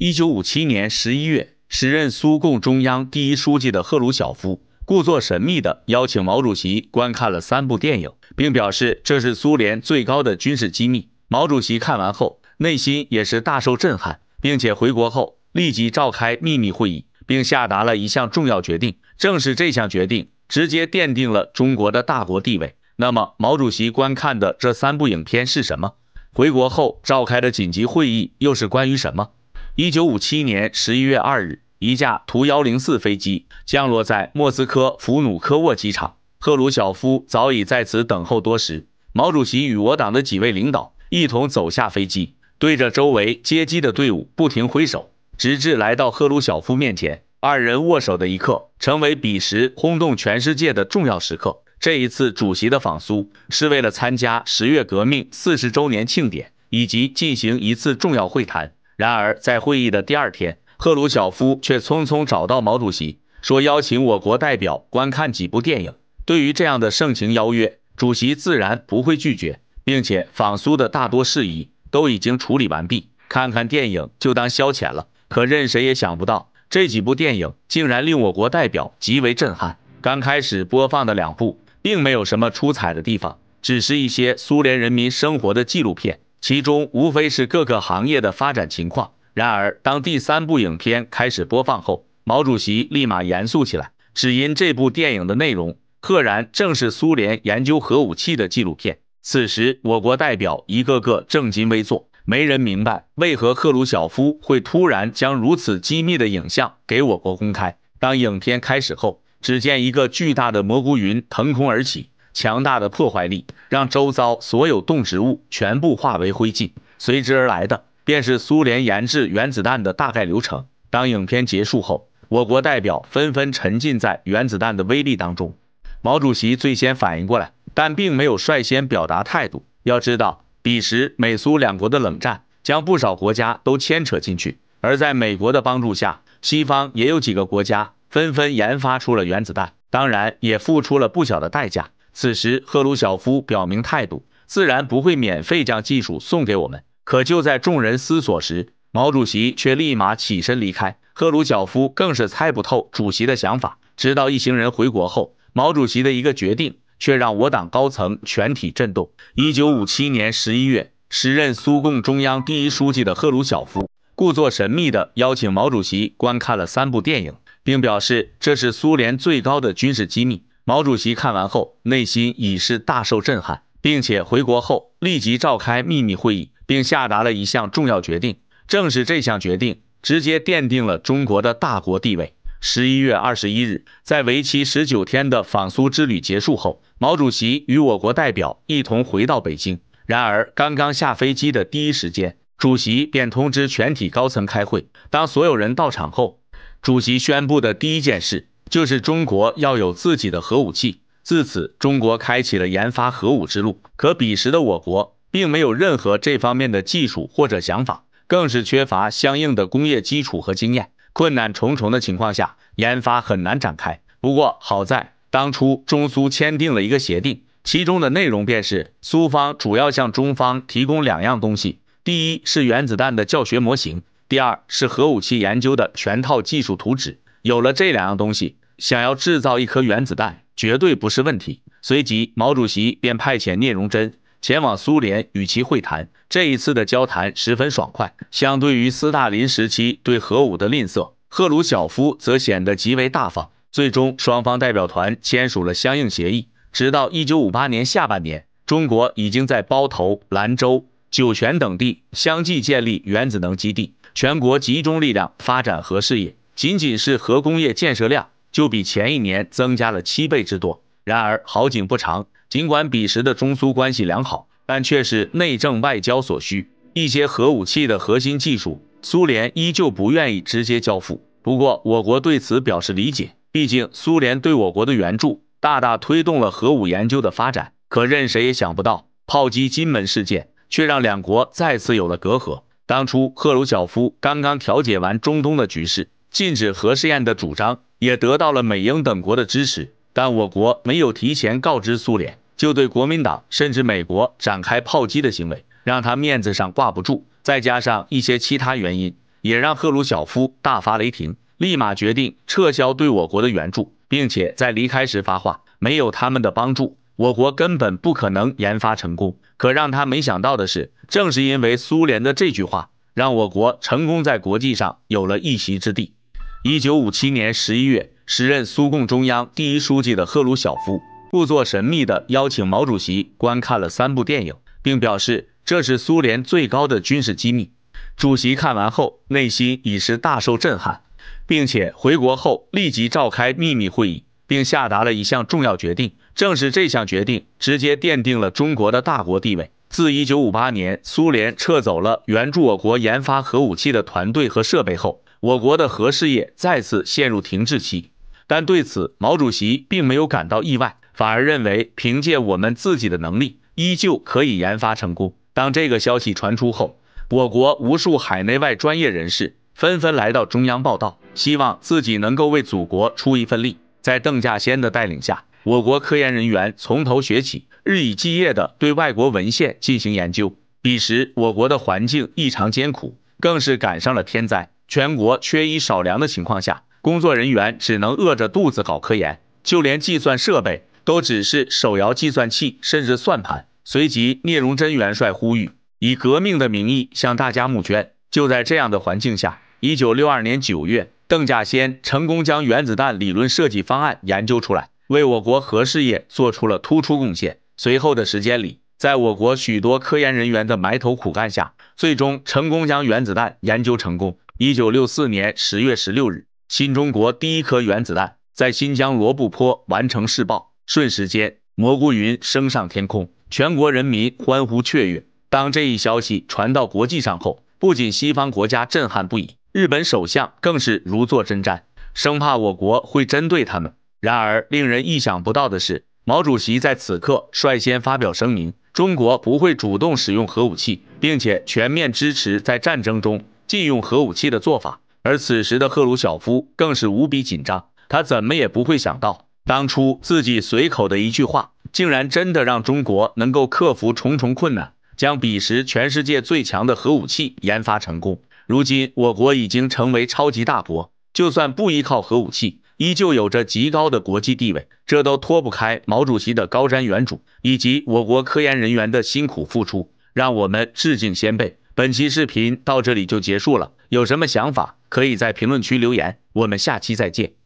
一九五七年十一月，时任苏共中央第一书记的赫鲁晓夫故作神秘地邀请毛主席观看了三部电影，并表示这是苏联最高的军事机密。毛主席看完后，内心也是大受震撼，并且回国后立即召开秘密会议，并下达了一项重要决定。正是这项决定，直接奠定了中国的大国地位。那么，毛主席观看的这三部影片是什么？回国后召开的紧急会议又是关于什么？一九五七年十一月二日，一架图幺零四飞机降落在莫斯科弗努科沃机场，赫鲁晓夫早已在此等候多时。毛主席与我党的几位领导一同走下飞机，对着周围接机的队伍不停挥手，直至来到赫鲁晓夫面前。二人握手的一刻，成为彼时轰动全世界的重要时刻。这一次，主席的访苏是为了参加十月革命四十周年庆典，以及进行一次重要会谈。然而，在会议的第二天，赫鲁晓夫却匆匆找到毛主席，说邀请我国代表观看几部电影。对于这样的盛情邀约，主席自然不会拒绝，并且访苏的大多事宜都已经处理完毕，看看电影就当消遣了。可任谁也想不到，这几部电影竟然令我国代表极为震撼。刚开始播放的两部，并没有什么出彩的地方，只是一些苏联人民生活的纪录片。其中无非是各个行业的发展情况。然而，当第三部影片开始播放后，毛主席立马严肃起来，只因这部电影的内容赫然正是苏联研究核武器的纪录片。此时，我国代表一个个正襟危坐，没人明白为何赫鲁晓夫会突然将如此机密的影像给我国公开。当影片开始后，只见一个巨大的蘑菇云腾空而起。强大的破坏力让周遭所有动植物全部化为灰烬，随之而来的便是苏联研制原子弹的大概流程。当影片结束后，我国代表纷纷沉浸在原子弹的威力当中。毛主席最先反应过来，但并没有率先表达态度。要知道，彼时美苏两国的冷战将不少国家都牵扯进去，而在美国的帮助下，西方也有几个国家纷纷研发出了原子弹，当然也付出了不小的代价。此时，赫鲁晓夫表明态度，自然不会免费将技术送给我们。可就在众人思索时，毛主席却立马起身离开，赫鲁晓夫更是猜不透主席的想法。直到一行人回国后，毛主席的一个决定却让我党高层全体震动。一九五七年十一月，时任苏共中央第一书记的赫鲁晓夫故作神秘地邀请毛主席观看了三部电影，并表示这是苏联最高的军事机密。毛主席看完后，内心已是大受震撼，并且回国后立即召开秘密会议，并下达了一项重要决定。正是这项决定，直接奠定了中国的大国地位。十一月二十一日，在为期十九天的访苏之旅结束后，毛主席与我国代表一同回到北京。然而，刚刚下飞机的第一时间，主席便通知全体高层开会。当所有人到场后，主席宣布的第一件事。就是中国要有自己的核武器。自此，中国开启了研发核武之路。可彼时的我国并没有任何这方面的技术或者想法，更是缺乏相应的工业基础和经验，困难重重的情况下，研发很难展开。不过好在当初中苏签订了一个协定，其中的内容便是苏方主要向中方提供两样东西：第一是原子弹的教学模型，第二是核武器研究的全套技术图纸。有了这两样东西，想要制造一颗原子弹绝对不是问题。随即，毛主席便派遣聂荣臻前往苏联与其会谈。这一次的交谈十分爽快，相对于斯大林时期对核武的吝啬，赫鲁晓夫则显得极为大方。最终，双方代表团签署了相应协议。直到一九五八年下半年，中国已经在包头、兰州、酒泉等地相继建立原子能基地，全国集中力量发展核事业。仅仅是核工业建设量就比前一年增加了七倍之多。然而好景不长，尽管彼时的中苏关系良好，但却是内政外交所需一些核武器的核心技术，苏联依旧不愿意直接交付。不过我国对此表示理解，毕竟苏联对我国的援助大大推动了核武研究的发展。可任谁也想不到，炮击金门事件却让两国再次有了隔阂。当初赫鲁晓夫刚刚调解完中东的局势。禁止核试验的主张也得到了美英等国的支持，但我国没有提前告知苏联就对国民党甚至美国展开炮击的行为，让他面子上挂不住，再加上一些其他原因，也让赫鲁晓夫大发雷霆，立马决定撤销对我国的援助，并且在离开时发话，没有他们的帮助，我国根本不可能研发成功。可让他没想到的是，正是因为苏联的这句话，让我国成功在国际上有了一席之地。一九五七年十一月，时任苏共中央第一书记的赫鲁晓夫故作神秘地邀请毛主席观看了三部电影，并表示这是苏联最高的军事机密。主席看完后，内心已是大受震撼，并且回国后立即召开秘密会议，并下达了一项重要决定。正是这项决定直接奠定了中国的大国地位。自一九五八年，苏联撤走了援助我国研发核武器的团队和设备后。我国的核事业再次陷入停滞期，但对此毛主席并没有感到意外，反而认为凭借我们自己的能力，依旧可以研发成功。当这个消息传出后，我国无数海内外专业人士纷纷来到中央报道，希望自己能够为祖国出一份力。在邓稼先的带领下，我国科研人员从头学起，日以继夜的对外国文献进行研究。彼时，我国的环境异常艰苦，更是赶上了天灾。全国缺衣少粮的情况下，工作人员只能饿着肚子搞科研，就连计算设备都只是手摇计算器，甚至算盘。随即，聂荣臻元帅呼吁以革命的名义向大家募捐。就在这样的环境下，一九六二年九月，邓稼先成功将原子弹理论设计方案研究出来，为我国核事业做出了突出贡献。随后的时间里，在我国许多科研人员的埋头苦干下，最终成功将原子弹研究成功。一九六四年十月十六日，新中国第一颗原子弹在新疆罗布泊完成试爆，瞬时间蘑菇云升上天空，全国人民欢呼雀跃。当这一消息传到国际上后，不仅西方国家震撼不已，日本首相更是如坐针毡，生怕我国会针对他们。然而，令人意想不到的是，毛主席在此刻率先发表声明：中国不会主动使用核武器，并且全面支持在战争中。禁用核武器的做法，而此时的赫鲁晓夫更是无比紧张。他怎么也不会想到，当初自己随口的一句话，竟然真的让中国能够克服重重困难，将彼时全世界最强的核武器研发成功。如今我国已经成为超级大国，就算不依靠核武器，依旧有着极高的国际地位。这都脱不开毛主席的高瞻远瞩，以及我国科研人员的辛苦付出。让我们致敬先辈。本期视频到这里就结束了，有什么想法可以在评论区留言，我们下期再见。